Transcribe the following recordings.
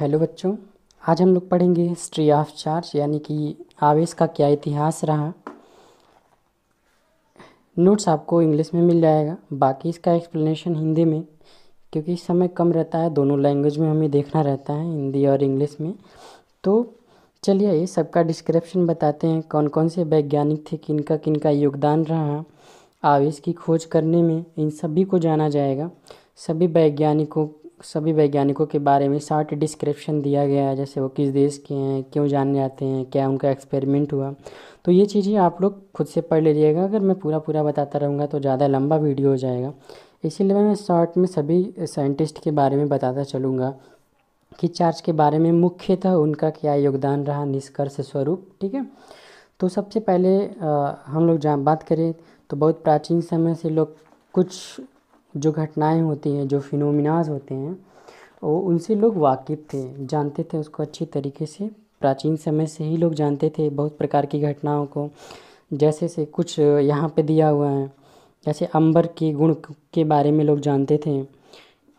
hello बच्चों आज हम लोग पढ़ेंगे हिस्ट्री ऑफ चार्ज यानी कि आवेश का क्या इतिहास रहा नोट्स आपको इंग्लिश में मिल जाएगा बाकी इसका एक्सप्लेनेशन हिंदी में क्योंकि समय कम रहता है दोनों लैंग्वेज में हमें देखना रहता है हिंदी और इंग्लिश में तो चलिए ये सबका डिस्क्रिप्शन बताते हैं कौन कौन से वैज्ञानिक थे किन का किन का योगदान रहा आवेश की खोज करने में इन सभी को जाना जाएगा सभी वैज्ञानिकों सभी वैज्ञानिकों के बारे में शार्ट डिस्क्रिप्शन दिया गया है जैसे वो किस देश के हैं क्यों जाने जाते हैं क्या उनका एक्सपेरिमेंट हुआ तो ये चीज़ें आप लोग खुद से पढ़ लीजिएगा अगर मैं पूरा पूरा बताता रहूँगा तो ज़्यादा लंबा वीडियो हो जाएगा इसीलिए मैं शॉर्ट में सभी साइंटिस्ट के बारे में बताता चलूँगा कि चार्ज के बारे में मुख्यतः उनका क्या योगदान रहा निष्कर्ष स्वरूप ठीक है तो सबसे पहले आ, हम लोग जहाँ बात करें तो बहुत प्राचीन समय से लोग कुछ जो घटनाएं होती हैं जो फिनोमिनाज होते हैं वो उनसे लोग वाकिफ़ थे जानते थे उसको अच्छी तरीके से प्राचीन समय से ही लोग जानते थे बहुत प्रकार की घटनाओं को जैसे से कुछ यहाँ पे दिया हुआ है जैसे अंबर के गुण के बारे में लोग जानते थे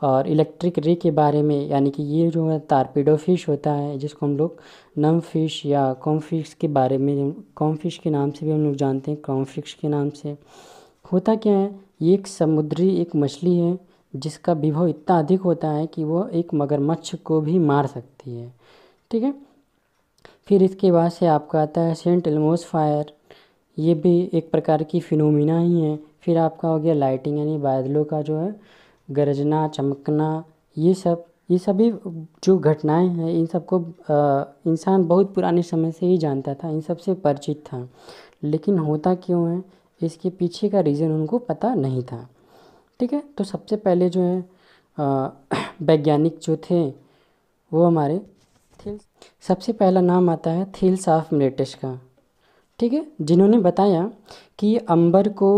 और इलेक्ट्रिक रे के बारे में यानी कि ये जो है तारपीडो फिश होता है जिसको हम लोग नम फिश या कॉम फिश के बारे में कॉम फिश के नाम से भी हम लोग जानते हैं कॉम फिश के नाम से होता क्या है ये एक समुद्री एक मछली है जिसका विभव इतना अधिक होता है कि वो एक मगरमच्छ को भी मार सकती है ठीक है फिर इसके बाद से आपका आता है सेंट एलमोस फायर ये भी एक प्रकार की फिनोमिना ही है फिर आपका हो गया लाइटिंग यानी बादलों का जो है गरजना चमकना ये सब ये सभी जो घटनाएं हैं इन सबको इंसान बहुत पुराने समय से ही जानता था इन सब से परिचित था लेकिन होता क्यों है इसके पीछे का रीज़न उनको पता नहीं था ठीक है तो सबसे पहले जो है वैज्ञानिक जो थे वो हमारे थिल सबसे पहला नाम आता है थिल्स ऑफ मिलेटस का ठीक है जिन्होंने बताया कि अंबर को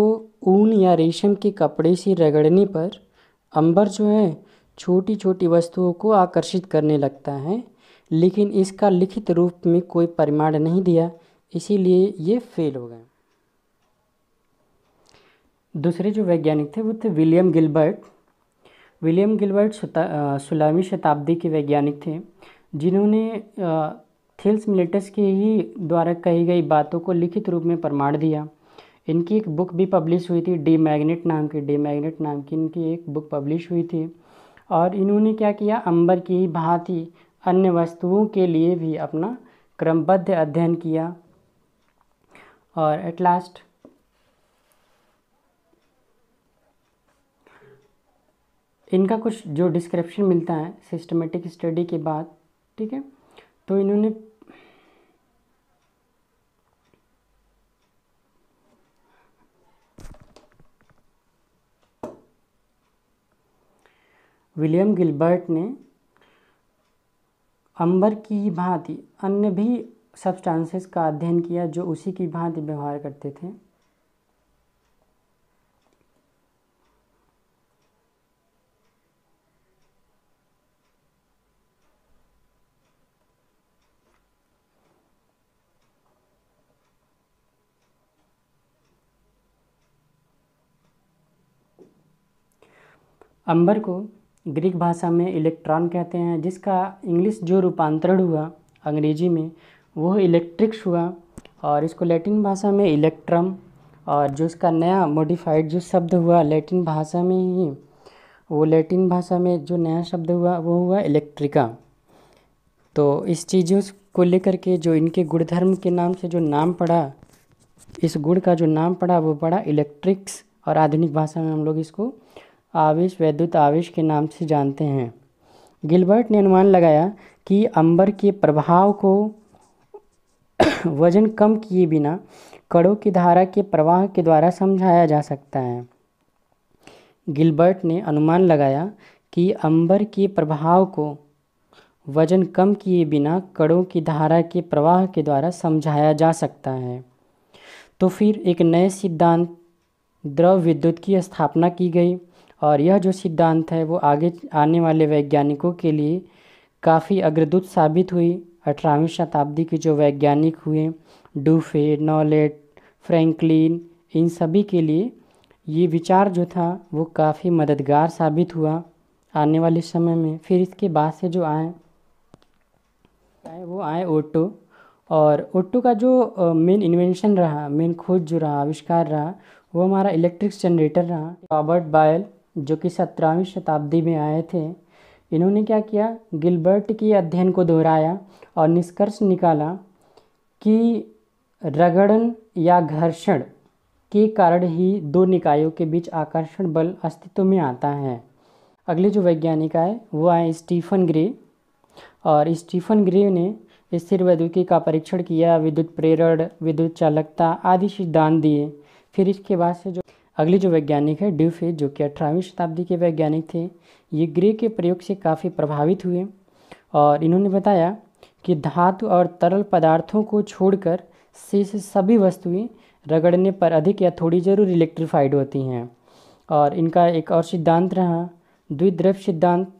ऊन या रेशम के कपड़े से रगड़ने पर अंबर जो है छोटी छोटी वस्तुओं को आकर्षित करने लगता है लेकिन इसका लिखित रूप में कोई परिमाण नहीं दिया इसीलिए ये फेल हो गए दूसरे जो वैज्ञानिक थे वो थे विलियम गिलबर्ट विलियम गिलबर्ट सोलहवीं शताब्दी के वैज्ञानिक थे जिन्होंने थिल्स मिलेटस के ही द्वारा कही गई बातों को लिखित रूप में प्रमाण दिया इनकी एक बुक भी पब्लिश हुई थी डी मैग्नेट नाम की डी मैग्नेट नाम की इनकी एक बुक पब्लिश हुई थी और इन्होंने क्या किया अंबर की भांति अन्य वस्तुओं के लिए भी अपना क्रमबद्ध अध्ययन किया और एट लास्ट इनका कुछ जो डिस्क्रिप्शन मिलता है सिस्टमेटिक स्टडी के बाद ठीक है तो इन्होंने विलियम गिलबर्ट ने अंबर की भांति अन्य भी सब्सटेंसेस का अध्ययन किया जो उसी की भांति व्यवहार करते थे अंबर को ग्रीक भाषा में इलेक्ट्रॉन कहते हैं जिसका इंग्लिश जो रूपांतरण हुआ अंग्रेजी में वो इलेक्ट्रिक्स हुआ और इसको लैटिन भाषा में इलेक्ट्रम और जो इसका नया मॉडिफाइड जो शब्द हुआ लैटिन भाषा में ही वो लैटिन भाषा में जो नया शब्द हुआ वो हुआ इलेक्ट्रिका तो इस चीज़ों को लेकर के जो इनके गुणधर्म के नाम से जो नाम पड़ा इस गुड़ का जो नाम पड़ा वो पड़ा इलेक्ट्रिक्स और आधुनिक भाषा में हम लोग इसको आवेश वैद्युत आवेश के नाम से जानते हैं गिलबर्ट ने अनुमान लगाया कि अंबर के प्रभाव को वजन कम किए बिना कड़ों की धारा के प्रवाह के द्वारा समझाया जा सकता है गिलबर्ट ने अनुमान लगाया कि अंबर के प्रभाव को वजन कम किए बिना कड़ों की धारा के प्रवाह के द्वारा समझाया जा सकता है तो फिर एक नए सिद्धांत द्रव विद्युत की स्थापना की गई और यह जो सिद्धांत है वो आगे आने वाले वैज्ञानिकों के लिए काफ़ी अग्रदूत साबित हुई अठारहवीं शताब्दी के जो वैज्ञानिक हुए डूफे नॉलेट फ्रैंकलिन इन सभी के लिए ये विचार जो था वो काफ़ी मददगार साबित हुआ आने वाले समय में फिर इसके बाद से जो आए आए वो आए ओटो और ओटो का जो मेन इन्वेंशन रहा मेन खोज जो रहा आविष्कार रहा वो हमारा इलेक्ट्रिक जनरेटर रहा रॉबर्ट बायल जो कि सत्रहवीं शताब्दी में आए थे इन्होंने क्या किया गिलबर्ट की अध्ययन को दोहराया और निष्कर्ष निकाला कि रगड़न या घर्षण के कारण ही दो निकायों के बीच आकर्षण बल अस्तित्व में आता है अगले जो वैज्ञानिक आए वो आए स्टीफन ग्रे और स्टीफन ग्रे ने स्थिर वैद्युकी का परीक्षण किया विद्युत प्रेरण विद्युत चालकता आदि सिद्धांत दिए फिर इसके बाद से जो अगले जो वैज्ञानिक है ड्यूफे जो कि अठारहवीं शताब्दी के वैज्ञानिक थे ये ग्रे के प्रयोग से काफ़ी प्रभावित हुए और इन्होंने बताया कि धातु और तरल पदार्थों को छोड़कर शेष सभी वस्तुएं रगड़ने पर अधिक या थोड़ी जरूर इलेक्ट्रीफाइड होती हैं और इनका एक और सिद्धांत रहा द्विद्रव सिद्धांत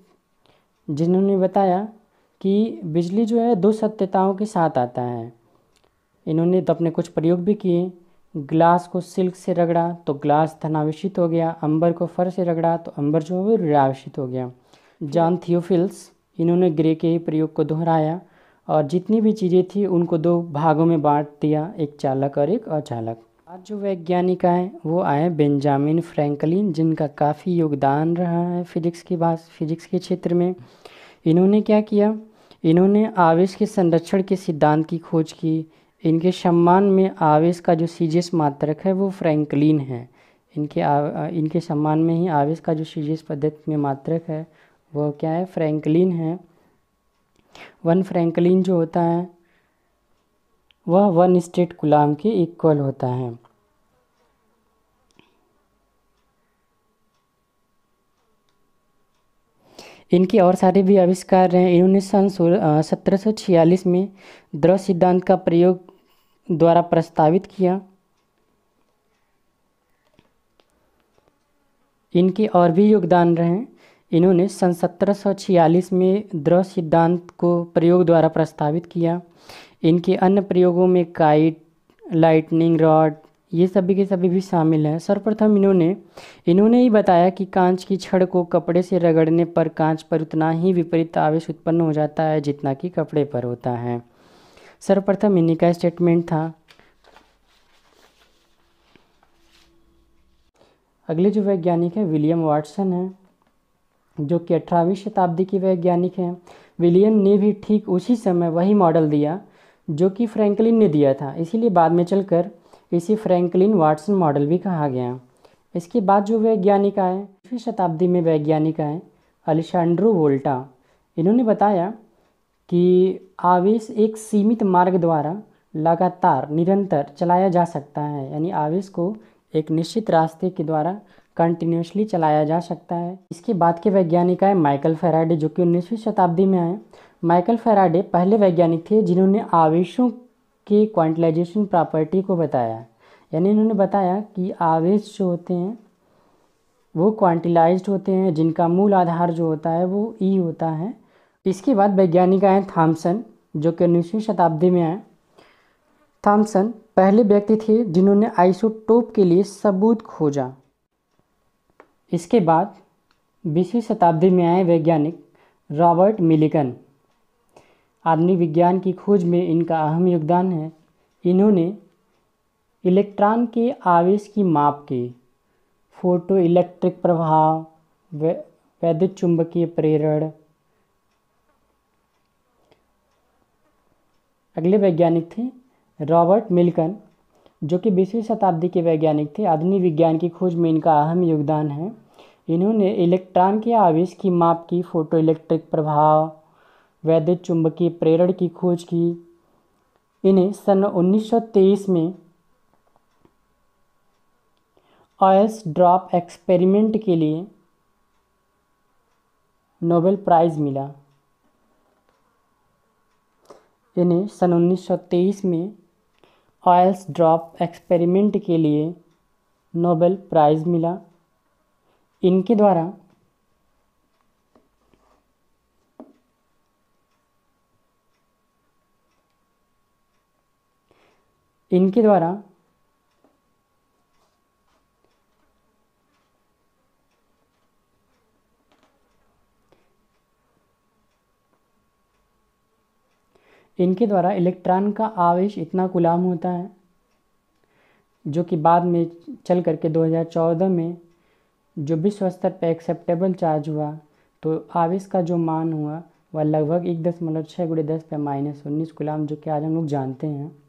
जिन्होंने बताया कि बिजली जो है दो सत्यताओं के साथ आता है इन्होंने तो अपने कुछ प्रयोग भी किए ग्लास को सिल्क से रगड़ा तो ग्लास धनावेशित हो गया अंबर को फर से रगड़ा तो अंबर जो है वो ऋणावेशित हो गया जॉन थियोफिल्स इन्होंने ग्रे के ही प्रयोग को दोहराया और जितनी भी चीज़ें थी उनको दो भागों में बांट दिया एक चालक और एक अचालक आज जो वैज्ञानिक आए वो आए बेंजामिन फ्रैंकलिन जिनका काफ़ी योगदान रहा है फिजिक्स की बात फिजिक्स के क्षेत्र में इन्होंने क्या किया इन्होंने आवेश के संरक्षण के सिद्धांत की खोज की इनके सम्मान में आवेश का जो सीजेस मात्रक है वो फ्रैंकलिन है इनके आ, इनके सम्मान में ही आवेश का जो सीजेस पद्धति में मात्रक है वो क्या है फ्रैंकलिन है वन फ्रैंकलिन जो होता है वह वन स्टेट गुलाम के इक्वल होता है इनके और सारे भी आविष्कार हैं इन्होंने सन सत्रह में द्रव सिद्धांत का प्रयोग द्वारा प्रस्तावित किया इनके और भी योगदान रहे इन्होंने सन सत्रह में द्रव सिद्धांत को प्रयोग द्वारा प्रस्तावित किया इनके अन्य प्रयोगों में काइट लाइटनिंग रॉड ये सभी के सभी भी शामिल हैं सर्वप्रथम इन्होंने इन्होंने ही बताया कि कांच की छड़ को कपड़े से रगड़ने पर कांच पर उतना ही विपरीत आवेश उत्पन्न हो जाता है जितना कि कपड़े पर होता है सर्वप्रथम इन्हीं का स्टेटमेंट था अगले जो वैज्ञानिक है विलियम वाटसन हैं जो कि अठारहवीं शताब्दी के वैज्ञानिक हैं विलियम ने भी ठीक उसी समय वही मॉडल दिया जो कि फ्रैंकलिन ने दिया था इसीलिए बाद में चलकर इसे फ्रैंकलिन वाटसन मॉडल भी कहा गया इसके बाद जो वैज्ञानिक आए पाँचवीं शताब्दी में वैज्ञानिक आए अलिशांड्रो वोल्टा इन्होंने बताया कि आवेश एक सीमित मार्ग द्वारा लगातार निरंतर चलाया जा सकता है यानी आवेश को एक निश्चित रास्ते के द्वारा कंटिन्यूसली चलाया जा सकता है इसके बाद के वैज्ञानिक आए माइकल फेराडे जो कि उन्नीसवीं शताब्दी में आए माइकल फेराडे पहले वैज्ञानिक थे जिन्होंने आवेशों की क्वांटलाइजेशन प्रॉपर्टी को बताया यानी इन्होंने बताया कि आवेश जो होते हैं वो क्वांटिलाइज होते हैं जिनका मूल आधार जो होता है वो ई e होता है इसके बाद वैज्ञानिक आए थाम्सन जो कि उन्नीसवीं शताब्दी में आए थाम्सन पहले व्यक्ति थे जिन्होंने आइसोटोप के लिए सबूत खोजा इसके बाद बीसवीं शताब्दी में आए वैज्ञानिक रॉबर्ट मिलिकन आधुनिक विज्ञान की खोज में इनका अहम योगदान है इन्होंने इलेक्ट्रॉन के आवेश की माप के फोटो इलेक्ट्रिक प्रभाव वैद्युत चुंबकीय प्रेरण अगले वैज्ञानिक थे रॉबर्ट मिल्कन जो कि बीसवीं शताब्दी के वैज्ञानिक थे आधुनिक विज्ञान की खोज में इनका अहम योगदान है इन्होंने इलेक्ट्रॉन के आवेश की माप की फोटो इलेक्ट्रिक प्रभाव वैद्युत चुंबकीय प्रेरण की खोज की इन्हें सन 1923 में आयस ड्रॉप एक्सपेरिमेंट के लिए नोबेल प्राइज़ मिला इन्हें सन 1923 में ऑयल्स ड्रॉप एक्सपेरिमेंट के लिए नोबेल प्राइज़ मिला इनके द्वारा इनके द्वारा इनके द्वारा इलेक्ट्रॉन का आवेश इतना गुलाम होता है जो कि बाद में चल करके 2014 में जो विश्व स्तर पर एक्सेप्टेबल चार्ज हुआ तो आवेश का जो मान हुआ वह लगभग एक दशमलव छः गुड़े दस पे माइनस उन्नीस गुलाम जो कि आज हम लोग जानते हैं